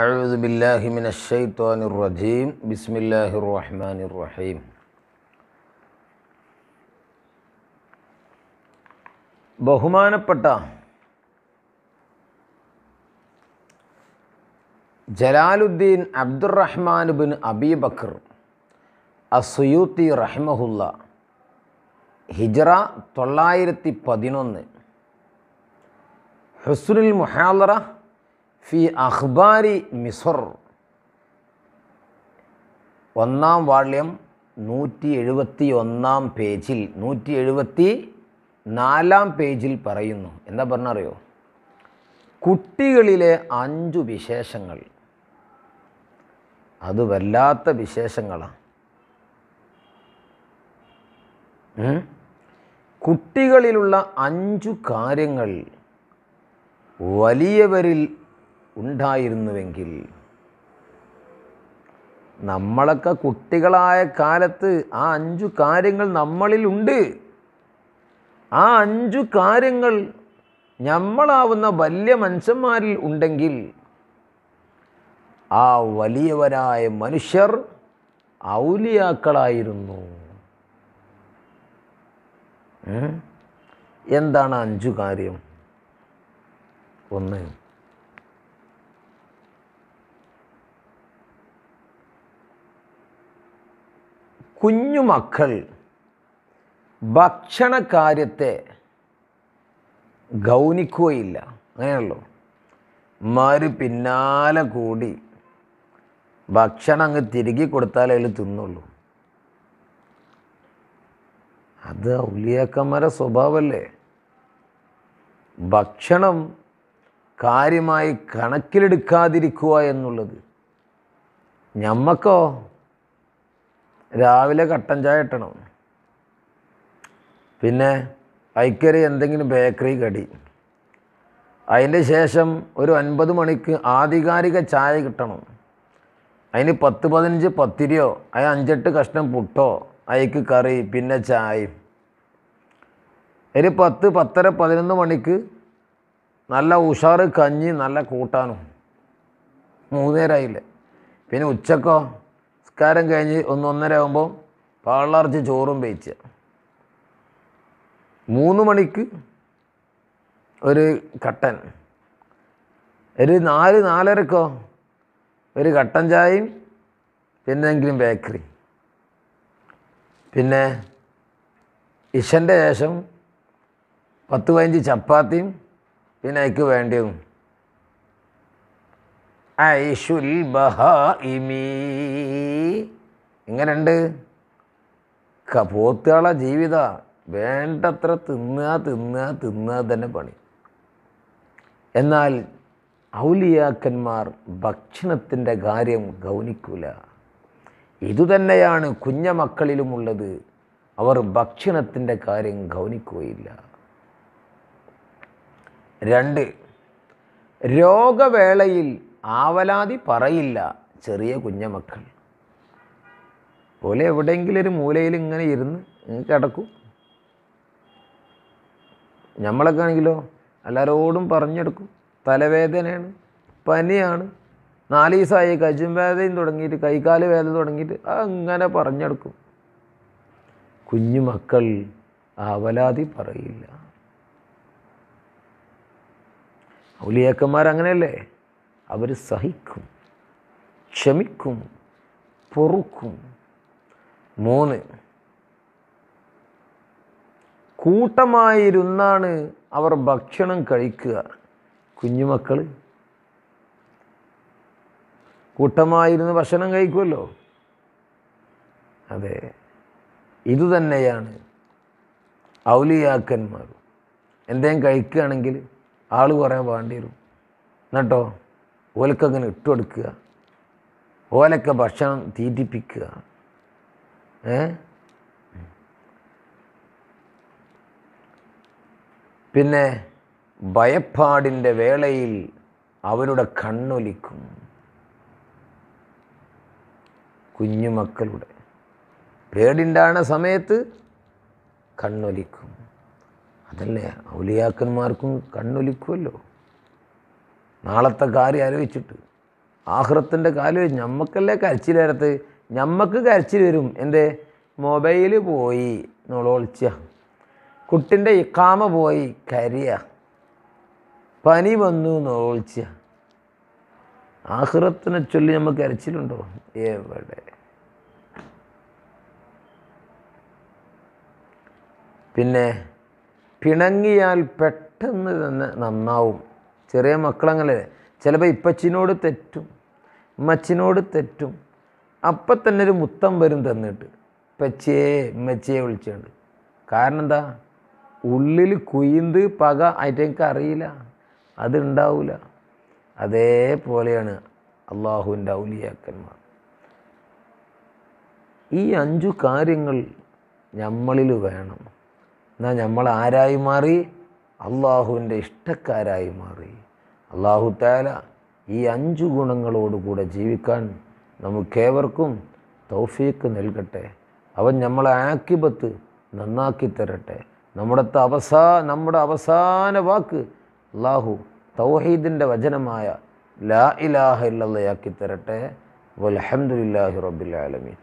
أعوذ بالله من الشيطان الرجيم بسم الله الرحمن الرحيم ബഹുമാനപ്പെട്ട Jalaluddin Abdurrahman bin Abi Bakr Suyuti റഹ്മഹുല്ല ഹിജറ തൊള്ളായിരത്തി പതിനൊന്ന് ഹുസ്നുൽ മുഹാലറ ഫി അഖ്ബാരി മിസർ ഒന്നാം വാള്യം നൂറ്റി എഴുപത്തി ഒന്നാം പേജിൽ നൂറ്റി എഴുപത്തി നാലാം പേജിൽ പറയുന്നു എന്താ പറഞ്ഞറിയോ കുട്ടികളിലെ അഞ്ചു വിശേഷങ്ങൾ അത് വല്ലാത്ത വിശേഷങ്ങളാണ് കുട്ടികളിലുള്ള അഞ്ചു കാര്യങ്ങൾ വലിയവരിൽ ഉണ്ടായിരുന്നുവെങ്കിൽ നമ്മളൊക്കെ കുട്ടികളായ കാലത്ത് ആ അഞ്ചു കാര്യങ്ങൾ നമ്മളിലുണ്ട് ആ അഞ്ചു കാര്യങ്ങൾ നമ്മളാവുന്ന വലിയ മനുഷ്യന്മാരിൽ ഉണ്ടെങ്കിൽ ആ വലിയവരായ മനുഷ്യർ ഔലിയാക്കളായിരുന്നു എന്താണ് അഞ്ചു കാര്യം ഒന്ന് കുഞ്ഞുമക്കൾ ഭക്ഷണ കാര്യത്തെ ഗൗനിക്കുകയില്ല അങ്ങനെയുള്ളൂ മാര് പിന്നാലെ കൂടി ഭക്ഷണം അങ്ങ് തിരികെ കൊടുത്താലേ അതിൽ തിന്നുള്ളൂ അത് ഔലിയാക്കന്മാരെ സ്വഭാവമല്ലേ ഭക്ഷണം കാര്യമായി കണക്കിലെടുക്കാതിരിക്കുക എന്നുള്ളത് ഞമ്മക്കോ രാവിലെ കട്ടൻ ചായ ഇട്ടണം പിന്നെ ഐക്കറി എന്തെങ്കിലും ബേക്കറി കടി അതിൻ്റെ ശേഷം ഒരു അൻപത് മണിക്ക് ആധികാരിക ചായ കിട്ടണം അതിന് പത്ത് പതിനഞ്ച് പത്തിരിയോ അതിന് അഞ്ചെട്ട് കഷ്ണം പുട്ടോ അയക്ക് കറി പിന്നെ ചായ ഒരു പത്ത് പത്തര പതിനൊന്ന് മണിക്ക് നല്ല ഉഷാറ് കഞ്ഞി നല്ല കൂട്ടാനും മൂന്നേരായില്ലേ പിന്നെ ഉച്ചക്കോ നിസ്കാരം കഴിഞ്ഞ് ഒന്ന് ഒന്നര ആകുമ്പോൾ പാളർജ് ചോറും വേച്ച മൂന്ന് മണിക്ക് ഒരു കട്ടൻ ഒരു നാല് നാലരക്കോ ഒരു കട്ടൻ ചായയും പിന്നെങ്കിലും ബേക്കറി പിന്നെ ഇഷൻ്റെ ശേഷം പത്ത് പതിനഞ്ച് ചപ്പാത്തിയും പിന്നെ അയക്ക് വേണ്ടിയതും ഐഷുൽ ബഹാഇമി എങ്ങനെയുണ്ട് പോത്തുകളെ ജീവിത വേണ്ടത്ര തിന്നുക തിന്നുക തിന്നുക തന്നെ പണി എന്നാൽ ഔലിയാക്കന്മാർ ഭക്ഷണത്തിൻ്റെ കാര്യം ഗൗനിക്കൂല ഇതുതന്നെയാണ് കുഞ്ഞ മക്കളിലുമുള്ളത് അവർ ഭക്ഷണത്തിൻ്റെ കാര്യം ഗൗനിക്കുകയില്ല രണ്ട് രോഗവേളയിൽ ആവലാതി പറയില്ല ചെറിയ കുഞ്ഞമക്കൾ പോലെ എവിടെയെങ്കിലും ഒരു മൂലയിൽ ഇങ്ങനെ ഇരുന്ന് കിടക്കും ഞമ്മളൊക്കെ ആണെങ്കിലോ എല്ലാവരോടും പറഞ്ഞെടുക്കും തലവേദനയാണ് പനിയാണ് നാല് ദിവസമായി കജും വേദനയും തുടങ്ങിയിട്ട് കൈകാല് വേദന തുടങ്ങിയിട്ട് അങ്ങനെ പറഞ്ഞെടുക്കും കുഞ്ഞു മക്കൾ അവലാതി പറയില്ല ഔലിയാക്കന്മാർ അങ്ങനെയല്ലേ അവർ സഹിക്കും ക്ഷമിക്കും പൊറുക്കും മൂന്ന് കൂട്ടമായിരുന്നാണ് അവർ ഭക്ഷണം കഴിക്കുക കുഞ്ഞുമക്കൾ കൂട്ടമായിരുന്ന് ഭക്ഷണം കഴിക്കുമല്ലോ അതെ ഇതുതന്നെയാണ് ഔലിയാക്കന്മാർ എന്തെങ്കിലും കഴിക്കുകയാണെങ്കിൽ ആൾ കുറേ വേണ്ടി വരും എന്നിട്ടോ ഓലക്കങ്ങനെ ഇട്ടുകൊടുക്കുക ഓലക്ക ഭക്ഷണം തീറ്റിപ്പിക്കുക ഏ പിന്നെ ഭയപ്പാടിൻ്റെ വേളയിൽ അവരുടെ കണ്ണൊലിക്കും കുഞ്ഞുമക്കളുടെ പേടിണ്ടാണ സമയത്ത് കണ്ണൊലിക്കും അതല്ലേ ഔലിയാക്കന്മാർക്കും കണ്ണൊലിക്കുമല്ലോ നാളത്തെ കാര്യം ആലോചിച്ചിട്ട് ആഹ്റത്തിൻ്റെ കാര്യം ഞമ്മക്കല്ലേ കരച്ചിൽ വരത്ത് ഞമ്മക്ക് കരച്ചിൽ വരും എന്തേ മൊബൈൽ പോയി ഒളിച്ച കുട്ടിൻ്റെ ഇക്കാമ പോയി കരിയ പനി വന്നു നോളിച്ച ആഹ്റത്തിനെ ചൊല്ലി നമുക്ക് അരച്ചിലുണ്ടോ എവിടെ പിന്നെ പിണങ്ങിയാൽ പെട്ടെന്ന് തന്നെ നന്നാവും ചെറിയ മക്കളങ്ങനെ ചിലപ്പോൾ ഇപ്പച്ചിനോട് തെറ്റും ഉമ്മച്ചിനോട് തെറ്റും അപ്പം തന്നെ ഒരു മുത്തം വരും തന്നിട്ട് പച്ചയെ ഉമ്മച്ചയെ വിളിച്ചുകൊണ്ട് കാരണം എന്താ ഉള്ളിൽ കുയിന്ത് പക ആയിട്ടേക്ക് അറിയില്ല അതുണ്ടാവില്ല അതേപോലെയാണ് അള്ളാഹുവിൻ്റെ ഔലിയാക്കന്മാർ ഈ അഞ്ചു കാര്യങ്ങൾ നമ്മളിൽ വേണം എന്നാൽ നമ്മൾ ആരായി മാറി അള്ളാഹുവിൻ്റെ ഇഷ്ടക്കാരായി മാറി അള്ളാഹു താല ഈ അഞ്ചു ഗുണങ്ങളോടുകൂടെ ജീവിക്കാൻ നമുക്കേവർക്കും തൗഫീക്ക് നൽകട്ടെ അവൻ നമ്മളെ ആക്കിപത്ത് നന്നാക്കി തരട്ടെ നമ്മുടെ അവസാ നമ്മുടെ അവസാന വാക്ക് അള്ളാഹു തൗഹീദിൻ്റെ വചനമായ ലാ ഇലാഹ ഇല്ലയാക്കി തരട്ടെ വലഹമുല്ലാഹി ആലമീൻ